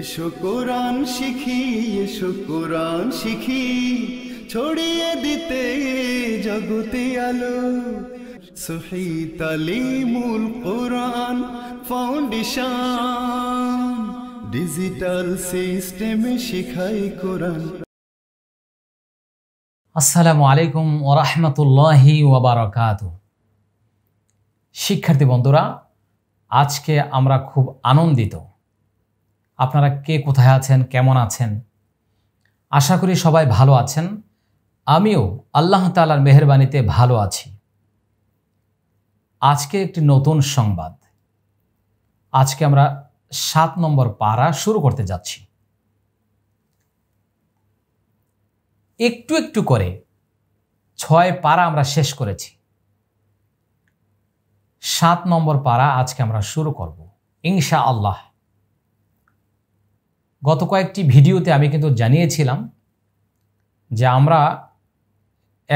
এসো কোরআন শিখি এসো কোরআন শিখি ছড়িয়ে দিতে জগতে আলো সহি তালিমুল কোরআন ফাউন্ডেশন ডিজিটাল সিস্টেমে শিখাই কোরআন আসসালামু আলাইকুম ওরহমতুল্লাহি ওবরাকাত শিক্ষার্থী বন্ধুরা আজকে আমরা খুব আনন্দিত আপনারা কে কোথায় আছেন কেমন আছেন আশা করি সবাই ভালো আছেন আমিও আল্লাহ তালার মেহরবানিতে ভালো আছি আজকে একটি নতুন সংবাদ আজকে আমরা সাত নম্বর পাড়া শুরু করতে যাচ্ছি একটু একটু করে ছয় পাড়া আমরা শেষ করেছি সাত নম্বর পাড়া আজকে আমরা শুরু করব ইনশা আল্লাহ গত কয়েকটি ভিডিওতে আমি কিন্তু জানিয়েছিলাম যে আমরা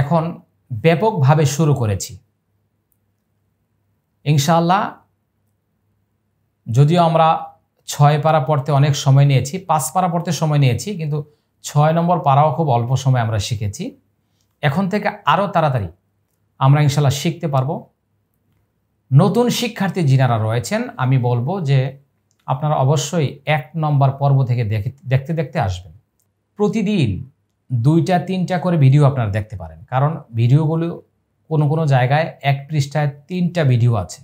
এখন ব্যাপকভাবে শুরু করেছি ইনশাল্লাহ যদিও আমরা ছয় পারা পড়তে অনেক সময় নিয়েছি পাঁচ পারা পড়তে সময় নিয়েছি কিন্তু ছয় নম্বর পারাও খুব অল্প সময় আমরা শিখেছি এখন থেকে আরও তাড়াতাড়ি আমরা ইনশাল্লাহ শিখতে পারবো নতুন শিক্ষার্থী যিনারা রয়েছেন আমি বলবো যে আপনারা অবশ্যই এক নম্বর পর্ব থেকে দেখতে দেখতে আসবেন প্রতিদিন দুইটা তিনটা করে ভিডিও আপনারা দেখতে পারেন কারণ ভিডিওগুলো কোনো কোনো জায়গায় এক পৃষ্ঠায় তিনটা ভিডিও আছে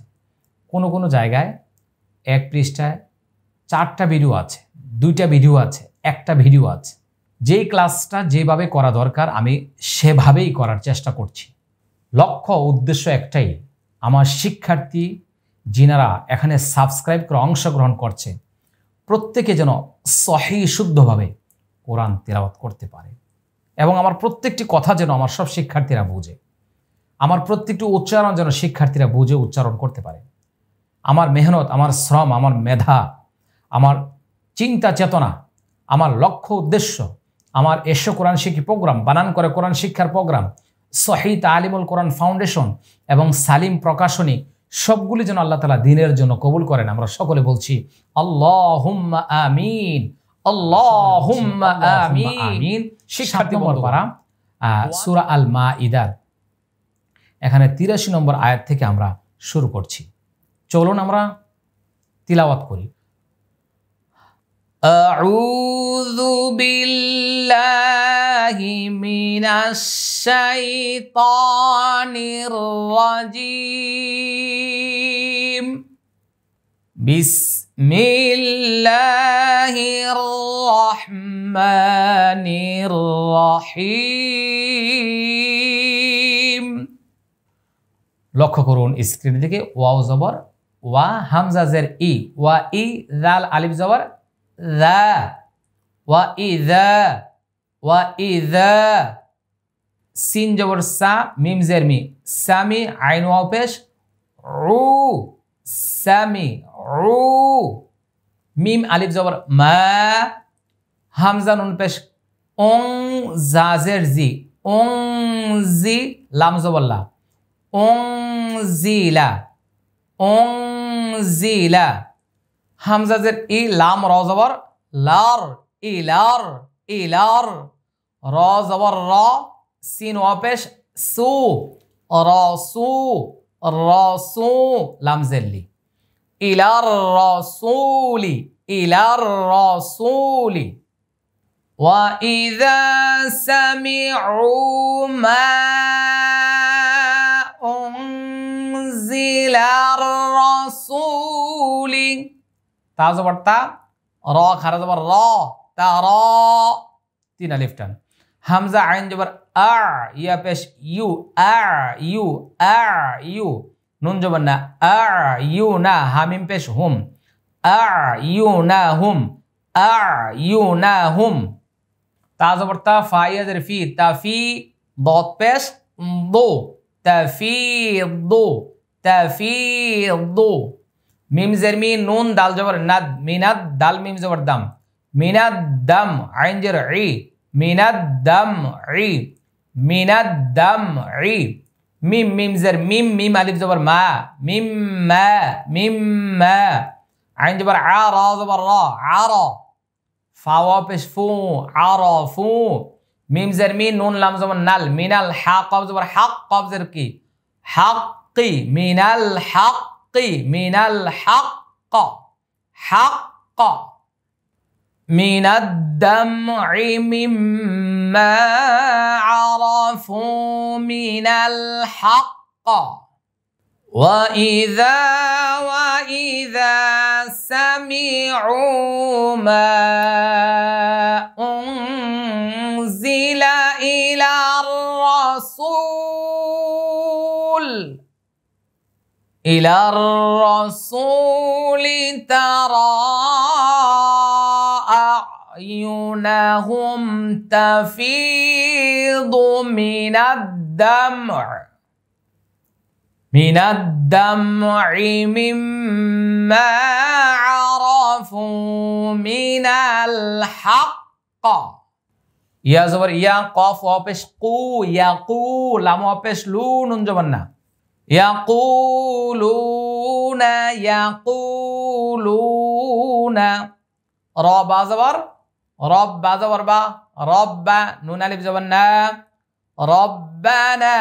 কোনো কোনো জায়গায় এক পৃষ্ঠায় চারটা ভিডিও আছে দুইটা ভিডিও আছে একটা ভিডিও আছে যেই ক্লাসটা যেভাবে করা দরকার আমি সেভাবেই করার চেষ্টা করছি লক্ষ্য উদ্দেশ্য একটাই আমার শিক্ষার্থী যিনারা এখানে সাবস্ক্রাইব করে অংশগ্রহণ করছে প্রত্যেকে যেন সহি শুদ্ধভাবে কোরআন তেলাওয়াত করতে পারে এবং আমার প্রত্যেকটি কথা যেন আমার সব শিক্ষার্থীরা বোঝে আমার প্রত্যেকটি উচ্চারণ যেন শিক্ষার্থীরা বুঝে উচ্চারণ করতে পারে আমার মেহনত আমার শ্রম আমার মেধা আমার চিন্তা চেতনা আমার লক্ষ্য উদ্দেশ্য আমার এশো কোরআন শিখি প্রোগ্রাম বানান করে কোরআন শিক্ষার প্রোগ্রাম সহিদ আলিমুল কোরআন ফাউন্ডেশন এবং সালিম প্রকাশনী সবগুলি যেন আল্লাহ তালা দিনের জন্য কবুল করেন আমরা সকলে বলছি আল্লাহ আমিন আল্লাহ আমিন শিক্ষার্থী পারা সুরা আল মা ইদার এখানে তিরাশি নম্বর আয়াত থেকে আমরা শুরু করছি চলুন আমরা তিলাওয়াত করি بالله من الشيطان الرجيم بسم الله الرحمن الرحيم লক্ষ্য করুন স্ক্রিনের দিকে ওয়াও জবর ওয়া হামজা ই ওয়া ই জাল আলিফ জবর দা ওয়া ই দা ওয়া ইদা সিন জবর সা মিম জের মি সামি আইন ওয়াও পেশ রু সামি রু মিম আলিফ জবর মা হামজা নুন পেশ ওং জাজের জি ওং জি লাম জবল্লা ওং জিলা ওং জিলা হামজাজের ই লাম র জবর লার ইলার ইলার را زبر را سين وابش سو راسو راسو لام زلي إلى الرسول إلى الرسول وإذا سمعوا ما أنزل الرسول تعالوا برتا را خرج بر را ترى تين ألف হামজা আইন জবর আর ইয়া পেশ ইউ আর ইউ আর ইউ নুন জবর না আর ইউ না হামিম পেশ হুম আর ইউ না হুম আর ইউ না হুম তা জবর তা ফাইয়াজের ফি তা ফি দত পেশ দো ফি দো ফি দো মিম জের মি নুন দাল জবর নাদ মিনাদ দাল মিম জবর দাম মিনাদ দাম আইন জের ই মিনাদ্দাম ই দম ই মিম মিম জের মিম মিম আলিফ জবর মা মিম মা মিম মা আইন জবর আ র জবর র আ র ফা পেশ ফু আ র ফু মিম জের মি নুন লাম জবর নাল মিনাল হা কব জবর হাক কব জের কি হাক্কি মিনাল হাক্কি মিনাল হাক্ক হাক্ক من الدمع مما عرفوا من الحق واذا واذا سمعوا ما انزل الى الرسول الى الرسول ترى عيونهم تفيض من الدمع من الدمع مما عرفوا من الحق يا زبر يا قاف وابش قو يقول لام وابش لون جبنا يقولون يقولون رابع زبر رب هذا أربعة رب نون ألف زبرنا ربنا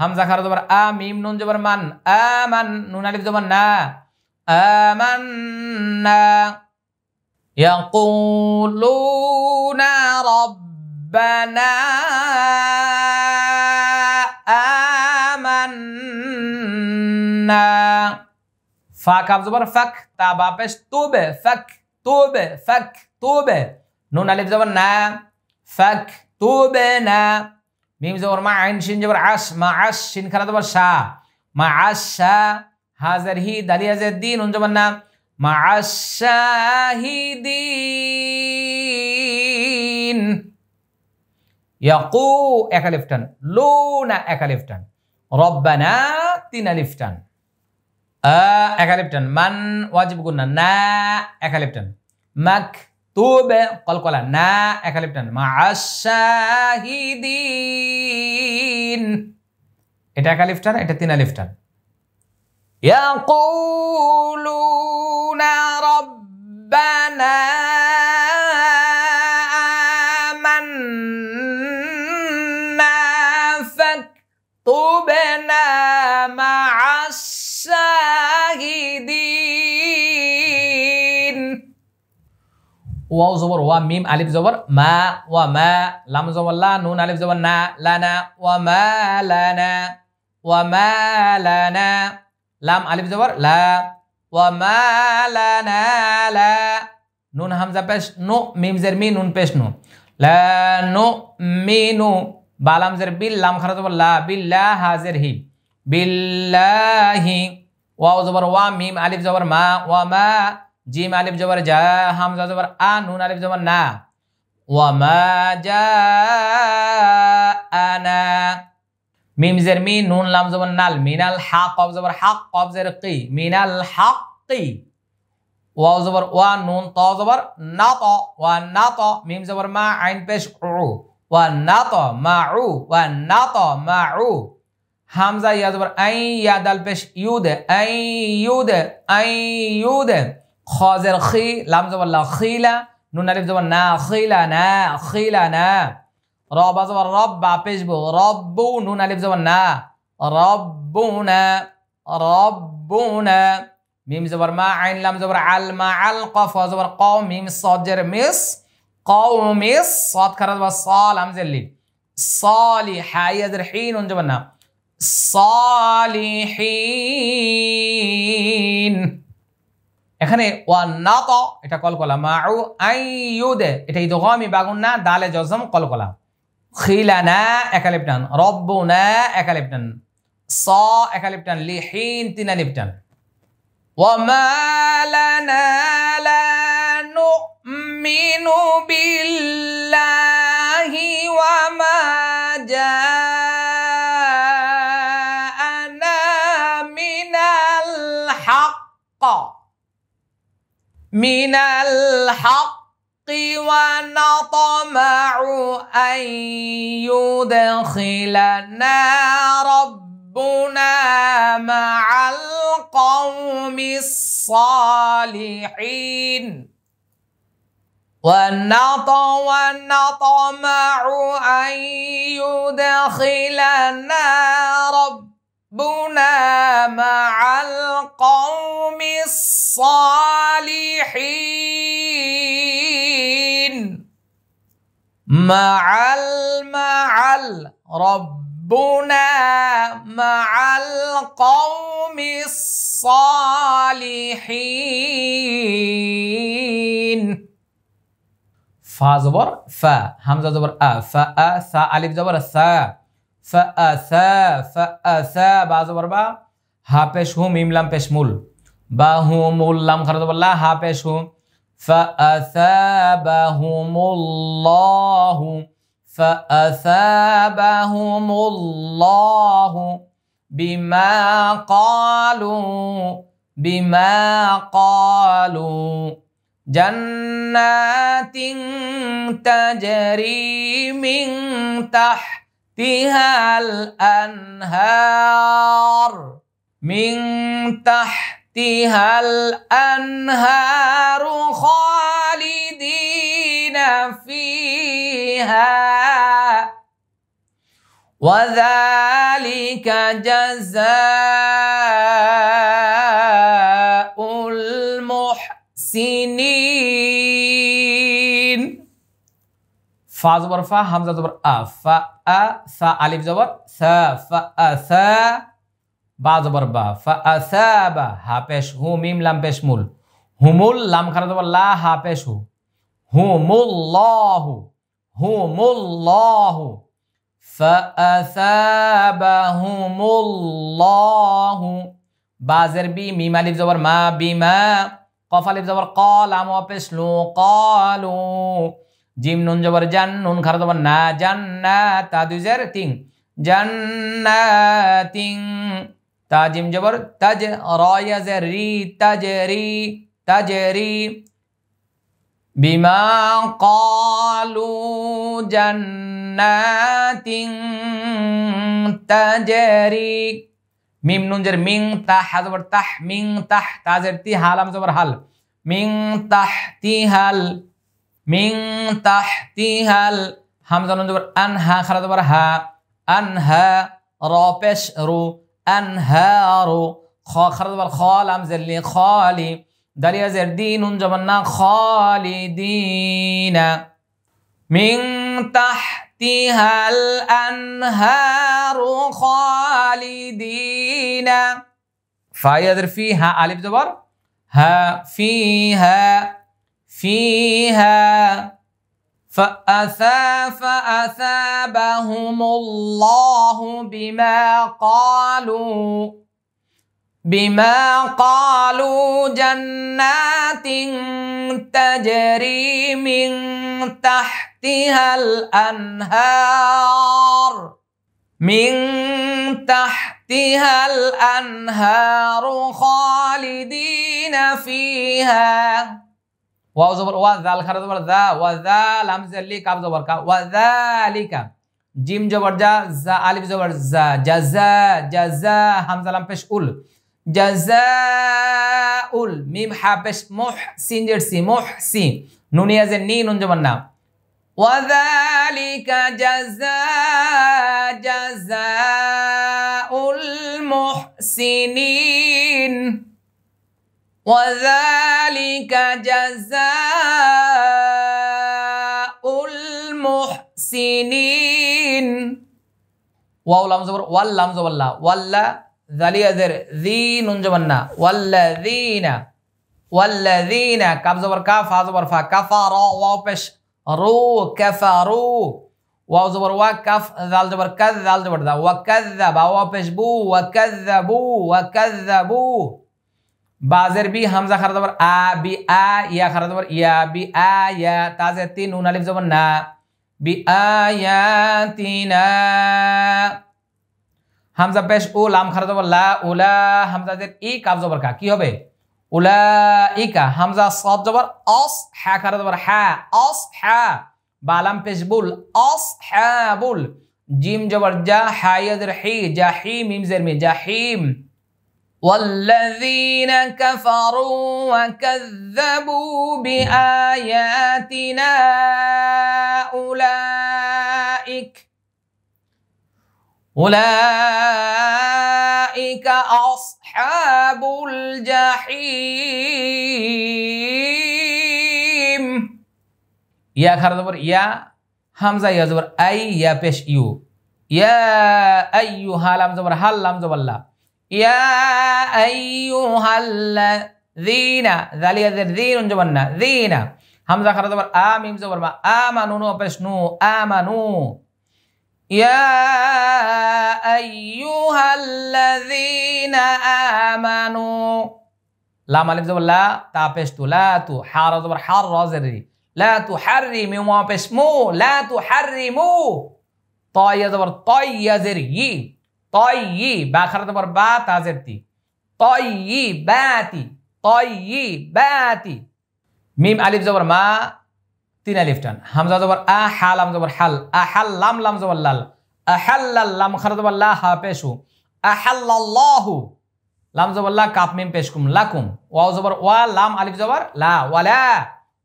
همزة خر زبر آ ميم نون زبر من آمن نون ألف زبرنا امننا يقولون ربنا آمنا فاك زبر فك تابا بش توبه فك তোব ফাক তোব নুন আলিফ জবর না ফাক তোব না মিম জবর মা আইন শিন জবর আস মা আস শিন খানা জবর শা মা আস শা হাজার হি দালিয়া জের দিন নুন জবর না মা আস শাহিদিন ইয়াকু একা আলিফ টান লোনা এক আলিফ টান রব্বানা তিন আলিফ টান Ah, ekaliptan man wajib guna na ekaliptan mak tube kol kola na ekaliptan ma asahidin eta ekaliptan eta tina liftan yaquluna rabbana واو زبر وا ميم الف زبر ما وما لام زبر لا نون الف زبر نا لنا وما لنا وما لنا لام الف زبر لا وما لنا لا نون همزه پیش نو ميم زر مي نون پیش نو لا نو مي مينو بالام زر بي لام خرج زبر لا بالله حاضر هي بالله واو زبر وا ميم الف زبر ما وما জিম আলিফ জবর যা হামজা জবর আ নুন আলিফ জবর না ওয়ামা যা আনা মিম জের মি নুন লাম জবর নাল মিনাল হা কব জবর হাক কব জের কি মিনাল হাক কি ওয়া জবর ওয়া নুন ত জবর না ত ওয়া না ত মিম জবর মা আইন পেশ উ ওয়া না ত মা উ ওয়া না ত মা উ হামজা ইয়া জবর আই ইয়া দাল পেশ ইউদ আই ইউদ আই ইউদ খজের খি লাম জবাল্লা খিলা নুন আলিফ জবান না খিলা না খিলা না রবা জবান রব বা পেশবো রব্বু নুন আলিফ জবান না রব্বু না রব্বু না মিম জবর মা আইন লাম জবর আল মা আল কফ জবর ক মিম সজের মিস কও মিস সদ খারাজ বা সল আমজের লি সলি হাই আজের হিন উন জবান না সলিহীন এখানে ওয়া না ত এটা কলকলা মা আউ আইয়ুদে এটা ইদগামি বাগুন না দালে জজম কলকলা খিলানা একালিপটান রব্বুনা একালিপটান স একালিপটান লিহিন তিনালিপটান وما لنا لا نؤمن بالله وما من الحق ونطمع أن يدخلنا ربنا مع القوم الصالحين ونطمع أن يدخلنا ربنا ربنا مع القوم الصالحين مع مع ربنا مع القوم الصالحين فا زبر فا همزه زبر ا فا ا ثا الف زبر ثا فأثا فأثا بعض بربعة ها پیش ہوں میم لام بش مول با مول لام خرد اللہ ها پیش ہوں فأثابهم الله فأثابهم الله بما قالوا بما قالوا جنات تجري من تحت تحتها الأنهار من تحتها الأنهار خالدين فيها وذلك جزاء المحسنين ফা জবর ফা হামজা জবর আ ফা আ আলিফ জবর সা ফা আ সা বা জবর বা ফা আ সা বা হা পেশ হু মিম লাম পেশ মুল হুমুল লাম খারা জবর লা হা পেশ হু হুমুল্লাহু হুমুল্লাহু ফাআসাবাহুমুল্লাহু বাজের বি মিম আলিফ জবর মা বিমা কফ আলিফ জবর ক লাম পেশ লু ক কালু जिम नुन जबर जान नुन खर जबर ना जन्ना ता दुजर तिंग जन्ना तिंग ता जिम जबर तज रॉय री तज री तज री बिमा कालू जन्नातिं तजरी मीम नून जर मिंग तह हजबर तह मिंग तह ताजरती हालाम जबर हाल मिंग तह तहती हाल। মিং তাহতিহাল হামজা নুন জবর আন হা খারা জবর হা আন হা র পেশ রু আন হা রু খ খারা জবর খ লাম জেল্লি খালি দালিয়া জের দি নুন জবর না খালি দিনা মিং তাহতিহাল আনহারু খালিদিনা ফাইয়াদের ফি হা আলিফ জবর হা ফি হা فيها فأثى فأثابهم الله بما قالوا بما قالوا جنات تجري من تحتها الأنهار من تحتها الأنهار خالدين فيها واو زبر وا ذال خر زبر ذا وذا لام زر لي كاف زبر كا وذالك جيم زبر جا ز الف زبر ز جزا جزا همزه لام پیش اول جزاء اول ميم ح حابش محسن جرسي محسن نون يز ني نون زبر نا وذلك جزاء جزاء المحسنين وذلك ذلك جزاء المحسنين واو لام زبر وال لام زبر لا ولا ذلي ذر ذي نون جبنا والذين والذين كاف زبر كاف فا زبر فا كفر واو بش رو كفروا واو زبر وكف ذال زبر كذ ذال زبر ذا وكذب واو بش بو وكذبوا وكذبوا বাজের বি হামজা খারা আ বি আ ইয়া খারা ইয়া বি আ ইয়া তাজের তিন নুন আলিফ জবর না বি আয়া তিনা হামজা পেশ ও লাম খারা জবর লা উলা হামজা জের ই কাব জবর কা কি হবে উলাইকা হামজা সাদ জবর অস হা খারা হা হ্যা অস হ্যা বালাম পেশ বুল অস হা বুল জিম জবর জা হাইয়াদের হি জাহিম হিম মিম জের মি জাহিম والذين كفروا وكذبوا بآياتنا أولئك أولئك أصحاب الجحيم يا خردبر يا حمزة يا زبر أي يا بيش يو يا أيها لام زبر هل لام زبر الله ইয়া আইয়ুহাল্লা জিনা জালিয়াদের জিন জবান্না জিনা হামজা খারা তোমার আ মিম জবর মা আ মানু নো অপেশ নু আ মানু ইয়া আইয়ুহাল্লাযীনা আমানু লাম আলিফ জবর লা তা পেশ তু লা তু হা রা জবর হার রা লা তু হাররি মিম অপেশ লা তু হাররিমু তা ইয়া জবর তা ইয়া জারি তয়ি বা খারাপ তোমার বা তাজের তি তয়ি ব্যাতি তয়ি ব্যাতি মিম আলিফ জবর মা তিন আলিফ টান হামজা জবর আ লাম জবর হাল আ হাল লাম লাম জবর লাল আহাল্লাল্লাম খারদবাল্লা হা পেশু আহাল্লাল্লাহু লাম জবল্লা কাপ মিম পেশকুম লাকুম ওয়াও জবর ওয়া লাম আলিফ জবর লা ওয়ালা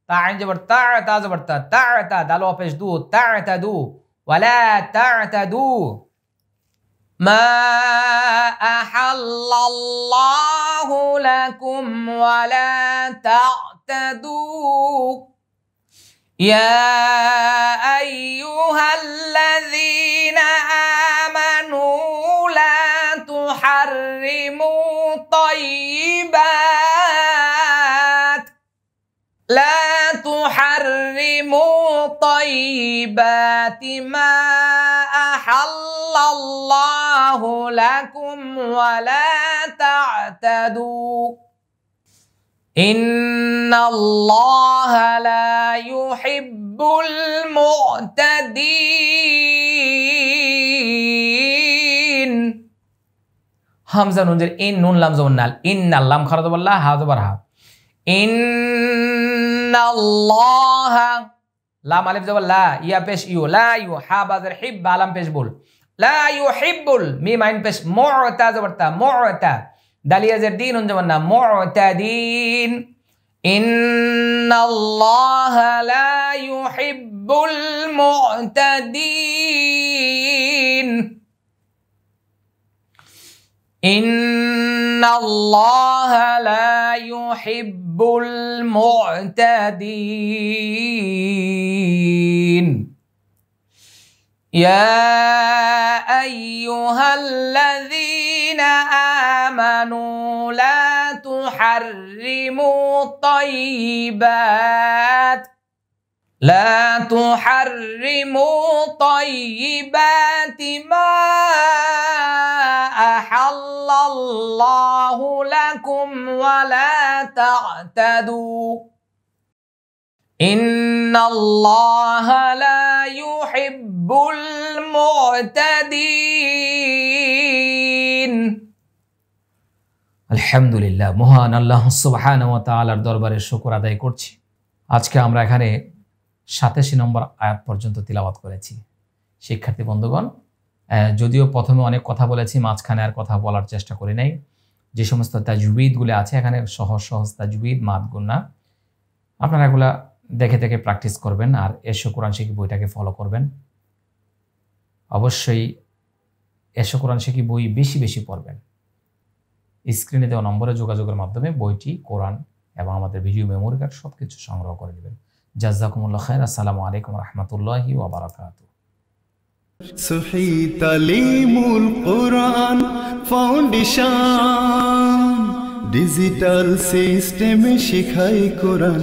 তা আইন জবর তা তা জবর তা তা তা দাল পেশ দু তা তা দু ওয়ালা তা তা দু ما أحل الله لكم ولا تعتدوا يا أيها الذين آمنوا لا تحرموا طيبات لا حرموا طيبات ما أحل الله لكم ولا تعتدوا إن الله لا يحب المعتدين حمزة نونجر إن نون لام زبنال إن اللام خرد بالله هذا برها إن الله لا مالف زبر لا يا بيش يو لا يحب هذا الحب علام بيش بول لا يحب مي ماين بيش معتا زبر تا معتا داليا زردين زبرنا معتدين إن الله لا يحب المعتدين إن الله لا يحب المعتدين يا ايها الذين امنوا لا تحرموا الطيبات لا تحرموا طيبات ولا تعتدوا ان الله لا يحب المعتدين আলহামদুলিল্লাহ মহান আল্লাহ সুবাহান ও তালার দরবারে শুকর আদায় করছি আজকে আমরা এখানে সাতাশি নম্বর আয়াত পর্যন্ত তিলাবাত করেছি শিক্ষার্থী বন্ধুগণ যদিও প্রথমে অনেক কথা বলেছি মাঝখানে আর কথা বলার চেষ্টা করি নাই যে সমস্ত তাজবিদগুলো আছে এখানে সহজ সহজ তাজবিদ গুণা আপনারা এগুলা দেখে দেখে প্র্যাকটিস করবেন আর এসো কোরআন শিখি বইটাকে ফলো করবেন অবশ্যই এসো কোরআন শিখি বই বেশি বেশি পড়বেন স্ক্রিনে দেওয়া নম্বরে যোগাযোগের মাধ্যমে বইটি কোরআন এবং আমাদের ভিডিও মেমোরি কার্ড সব কিছু সংগ্রহ করে নেবেন জাজাকুমুল্লা খায় আসসালামু আলাইকুম রহমতুল্লাহি ওবরাকাতু সুহি তালিমুল কোরআন ফাউন্ডেশন ডিজিটাল সিস্টেমে শিখাই কোরআন